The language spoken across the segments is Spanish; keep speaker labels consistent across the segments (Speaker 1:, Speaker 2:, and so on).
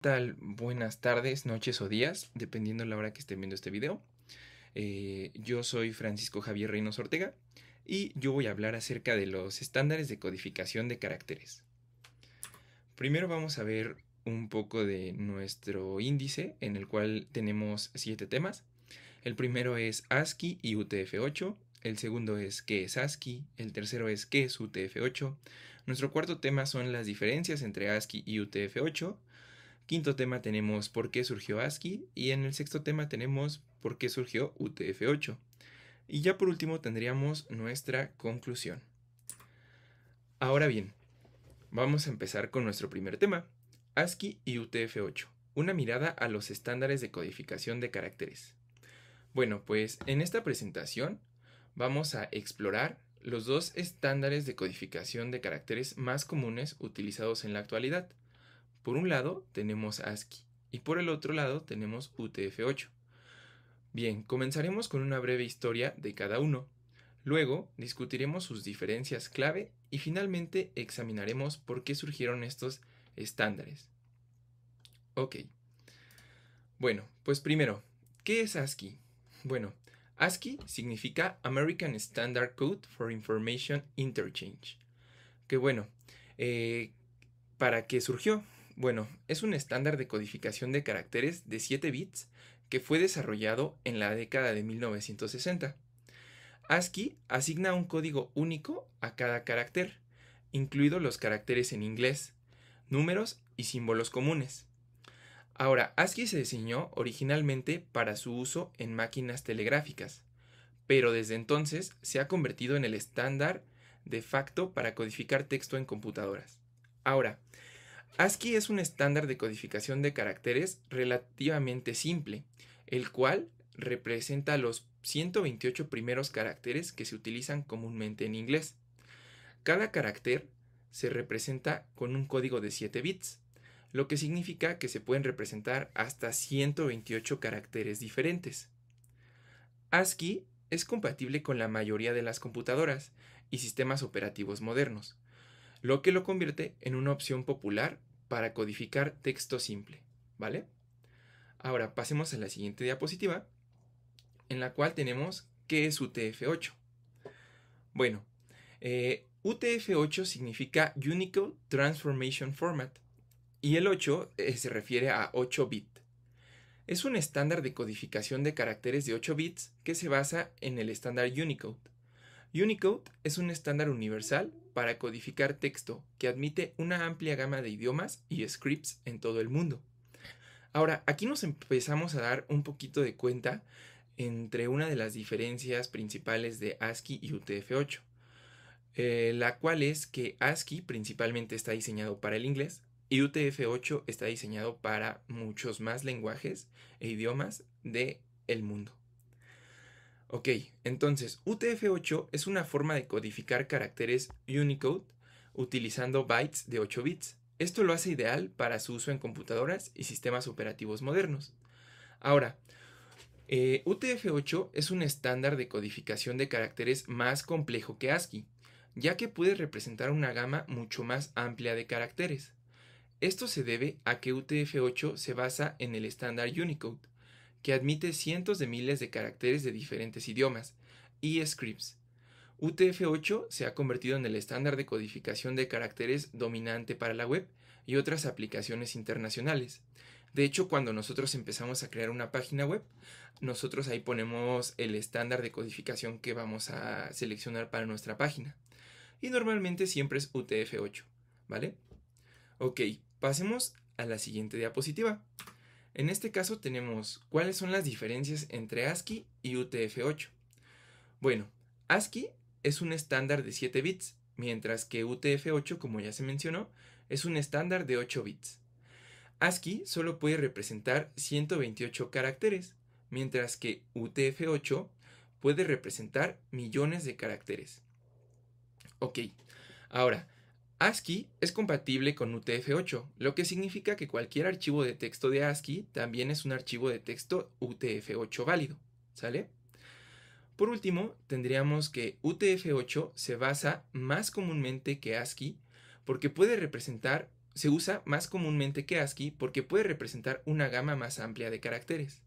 Speaker 1: tal? Buenas tardes, noches o días, dependiendo la hora que estén viendo este video. Eh, yo soy Francisco Javier Reynos Ortega y yo voy a hablar acerca de los estándares de codificación de caracteres. Primero vamos a ver un poco de nuestro índice en el cual tenemos siete temas. El primero es ASCII y UTF-8, el segundo es qué es ASCII, el tercero es qué es UTF-8, nuestro cuarto tema son las diferencias entre ASCII y UTF-8, Quinto tema tenemos por qué surgió ASCII y en el sexto tema tenemos por qué surgió UTF-8. Y ya por último tendríamos nuestra conclusión. Ahora bien, vamos a empezar con nuestro primer tema, ASCII y UTF-8, una mirada a los estándares de codificación de caracteres. Bueno, pues en esta presentación vamos a explorar los dos estándares de codificación de caracteres más comunes utilizados en la actualidad, por un lado tenemos ASCII y por el otro lado tenemos UTF-8. Bien, comenzaremos con una breve historia de cada uno. Luego discutiremos sus diferencias clave y finalmente examinaremos por qué surgieron estos estándares. Ok. Bueno, pues primero, ¿qué es ASCII? Bueno, ASCII significa American Standard Code for Information Interchange. Que bueno, eh, ¿para qué surgió? Bueno, es un estándar de codificación de caracteres de 7 bits que fue desarrollado en la década de 1960. ASCII asigna un código único a cada carácter, incluidos los caracteres en inglés, números y símbolos comunes. Ahora, ASCII se diseñó originalmente para su uso en máquinas telegráficas, pero desde entonces se ha convertido en el estándar de facto para codificar texto en computadoras. Ahora, ASCII es un estándar de codificación de caracteres relativamente simple, el cual representa los 128 primeros caracteres que se utilizan comúnmente en inglés. Cada carácter se representa con un código de 7 bits, lo que significa que se pueden representar hasta 128 caracteres diferentes. ASCII es compatible con la mayoría de las computadoras y sistemas operativos modernos, lo que lo convierte en una opción popular para codificar texto simple, ¿vale? Ahora pasemos a la siguiente diapositiva, en la cual tenemos qué es UTF-8. Bueno, eh, UTF-8 significa Unicode Transformation Format y el 8 eh, se refiere a 8 bit. Es un estándar de codificación de caracteres de 8 bits que se basa en el estándar Unicode. Unicode es un estándar universal para codificar texto que admite una amplia gama de idiomas y scripts en todo el mundo. Ahora, aquí nos empezamos a dar un poquito de cuenta entre una de las diferencias principales de ASCII y UTF-8, eh, la cual es que ASCII principalmente está diseñado para el inglés y UTF-8 está diseñado para muchos más lenguajes e idiomas del el mundo. Ok, entonces UTF-8 es una forma de codificar caracteres Unicode utilizando bytes de 8 bits. Esto lo hace ideal para su uso en computadoras y sistemas operativos modernos. Ahora, eh, UTF-8 es un estándar de codificación de caracteres más complejo que ASCII, ya que puede representar una gama mucho más amplia de caracteres. Esto se debe a que UTF-8 se basa en el estándar Unicode, que admite cientos de miles de caracteres de diferentes idiomas, y scripts. UTF-8 se ha convertido en el estándar de codificación de caracteres dominante para la web y otras aplicaciones internacionales. De hecho, cuando nosotros empezamos a crear una página web, nosotros ahí ponemos el estándar de codificación que vamos a seleccionar para nuestra página. Y normalmente siempre es UTF-8, ¿vale? Ok, pasemos a la siguiente diapositiva. En este caso tenemos cuáles son las diferencias entre ASCII y UTF-8. Bueno, ASCII es un estándar de 7 bits, mientras que UTF-8, como ya se mencionó, es un estándar de 8 bits. ASCII solo puede representar 128 caracteres, mientras que UTF-8 puede representar millones de caracteres. Ok, ahora, ASCII es compatible con UTF-8, lo que significa que cualquier archivo de texto de ASCII también es un archivo de texto UTF-8 válido, ¿sale? Por último, tendríamos que UTF-8 se basa más comúnmente que ASCII porque puede representar, se usa más comúnmente que ASCII porque puede representar una gama más amplia de caracteres.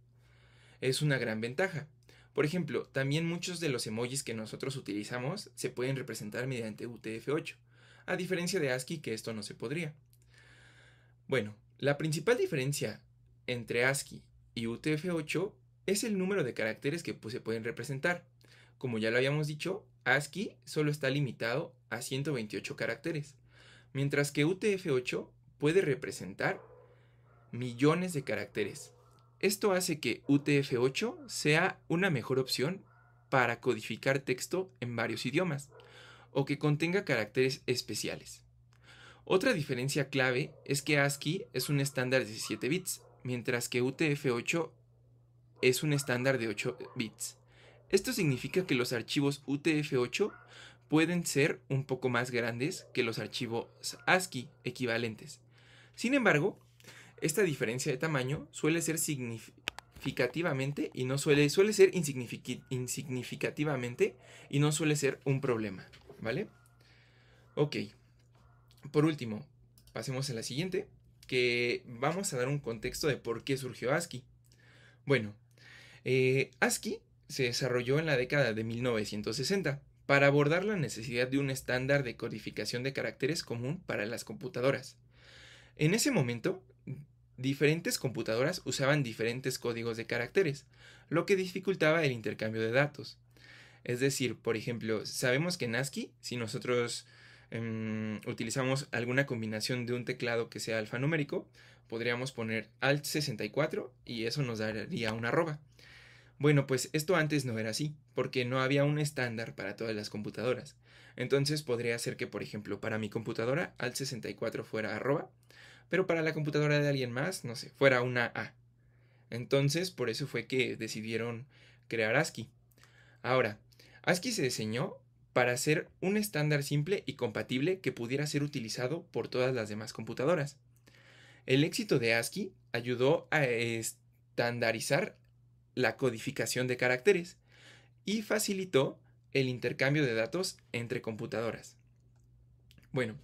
Speaker 1: Es una gran ventaja. Por ejemplo, también muchos de los emojis que nosotros utilizamos se pueden representar mediante UTF-8 a diferencia de ASCII que esto no se podría. Bueno, la principal diferencia entre ASCII y UTF-8 es el número de caracteres que pues, se pueden representar. Como ya lo habíamos dicho, ASCII solo está limitado a 128 caracteres, mientras que UTF-8 puede representar millones de caracteres. Esto hace que UTF-8 sea una mejor opción para codificar texto en varios idiomas, o que contenga caracteres especiales. Otra diferencia clave es que ASCII es un estándar de 7 bits, mientras que UTF-8 es un estándar de 8 bits. Esto significa que los archivos UTF-8 pueden ser un poco más grandes que los archivos ASCII equivalentes. Sin embargo, esta diferencia de tamaño suele ser significativamente y no suele, ser insignificativamente y no suele ser un problema. ¿vale? Ok. Por último, pasemos a la siguiente, que vamos a dar un contexto de por qué surgió ASCII. Bueno, eh, ASCII se desarrolló en la década de 1960 para abordar la necesidad de un estándar de codificación de caracteres común para las computadoras. En ese momento, diferentes computadoras usaban diferentes códigos de caracteres, lo que dificultaba el intercambio de datos. Es decir, por ejemplo, sabemos que en ASCII, si nosotros em, utilizamos alguna combinación de un teclado que sea alfanumérico, podríamos poner alt 64 y eso nos daría una arroba. Bueno, pues esto antes no era así, porque no había un estándar para todas las computadoras. Entonces podría ser que, por ejemplo, para mi computadora alt 64 fuera arroba, pero para la computadora de alguien más, no sé, fuera una A. Entonces, por eso fue que decidieron crear ASCII. Ahora, ASCII se diseñó para ser un estándar simple y compatible que pudiera ser utilizado por todas las demás computadoras. El éxito de ASCII ayudó a estandarizar la codificación de caracteres y facilitó el intercambio de datos entre computadoras. Bueno,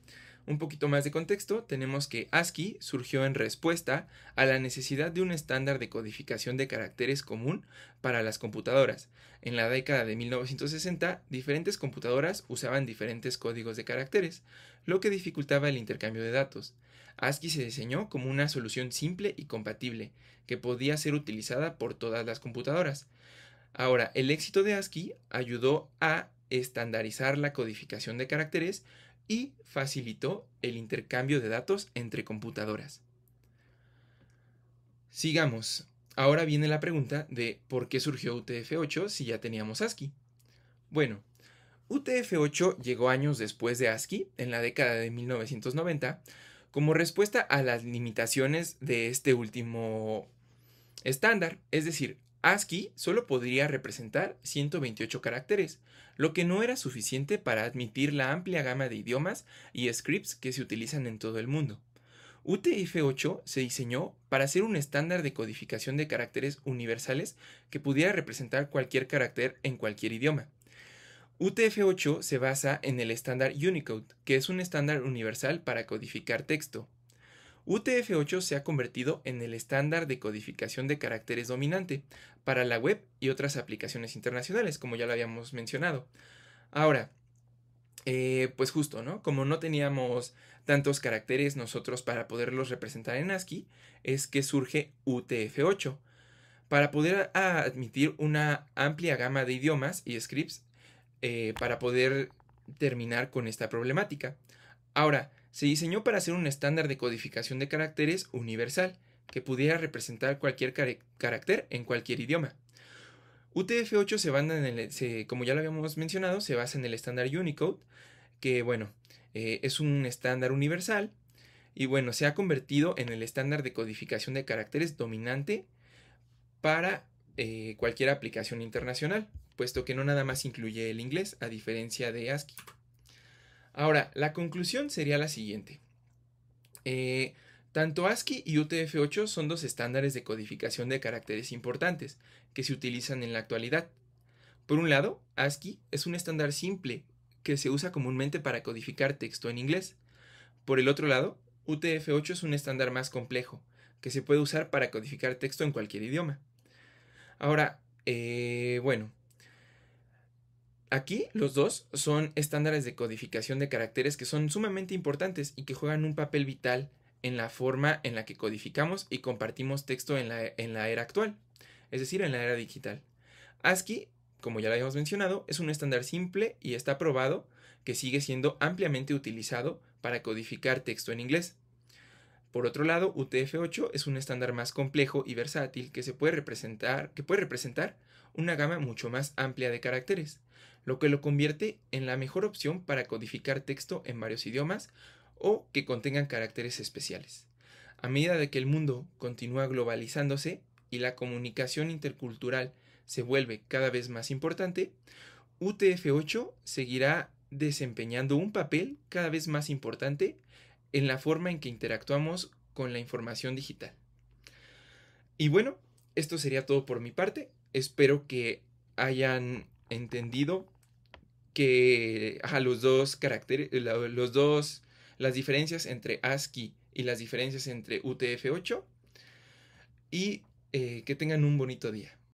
Speaker 1: un poquito más de contexto, tenemos que ASCII surgió en respuesta a la necesidad de un estándar de codificación de caracteres común para las computadoras. En la década de 1960, diferentes computadoras usaban diferentes códigos de caracteres, lo que dificultaba el intercambio de datos. ASCII se diseñó como una solución simple y compatible, que podía ser utilizada por todas las computadoras. Ahora, el éxito de ASCII ayudó a estandarizar la codificación de caracteres, y facilitó el intercambio de datos entre computadoras. Sigamos. Ahora viene la pregunta de por qué surgió UTF-8 si ya teníamos ASCII. Bueno, UTF-8 llegó años después de ASCII, en la década de 1990, como respuesta a las limitaciones de este último estándar. Es decir, ASCII solo podría representar 128 caracteres, lo que no era suficiente para admitir la amplia gama de idiomas y scripts que se utilizan en todo el mundo. UTF-8 se diseñó para ser un estándar de codificación de caracteres universales que pudiera representar cualquier carácter en cualquier idioma. UTF-8 se basa en el estándar Unicode, que es un estándar universal para codificar texto. UTF-8 se ha convertido en el estándar de codificación de caracteres dominante para la web y otras aplicaciones internacionales, como ya lo habíamos mencionado. Ahora, eh, pues justo, ¿no? Como no teníamos tantos caracteres nosotros para poderlos representar en ASCII, es que surge UTF-8. Para poder admitir una amplia gama de idiomas y scripts, eh, para poder terminar con esta problemática. Ahora, se diseñó para ser un estándar de codificación de caracteres universal, que pudiera representar cualquier carácter en cualquier idioma. UTF-8 se basa en el, como ya lo habíamos mencionado, se basa en el estándar Unicode, que bueno, eh, es un estándar universal y bueno, se ha convertido en el estándar de codificación de caracteres dominante para eh, cualquier aplicación internacional, puesto que no nada más incluye el inglés, a diferencia de ASCII. Ahora, la conclusión sería la siguiente. Eh, tanto ASCII y UTF-8 son dos estándares de codificación de caracteres importantes que se utilizan en la actualidad. Por un lado, ASCII es un estándar simple que se usa comúnmente para codificar texto en inglés. Por el otro lado, UTF-8 es un estándar más complejo que se puede usar para codificar texto en cualquier idioma. Ahora, eh, bueno, Aquí los dos son estándares de codificación de caracteres que son sumamente importantes y que juegan un papel vital en la forma en la que codificamos y compartimos texto en la, era actual, es decir, en la era digital. ASCII, como ya lo habíamos mencionado, es un estándar simple y está probado que sigue siendo ampliamente utilizado para codificar texto en inglés. Por otro lado, UTF-8 es un estándar más complejo y versátil que se puede representar, que puede representar una gama mucho más amplia de caracteres, lo que lo convierte en la mejor opción para codificar texto en varios idiomas o que contengan caracteres especiales. A medida de que el mundo continúa globalizándose y la comunicación intercultural se vuelve cada vez más importante, UTF-8 seguirá desempeñando un papel cada vez más importante en la forma en que interactuamos con la información digital. Y bueno, esto sería todo por mi parte espero que hayan entendido que los dos caracteres, los dos, las diferencias entre ASCII y las diferencias entre UTF-8 y eh, que tengan un bonito día.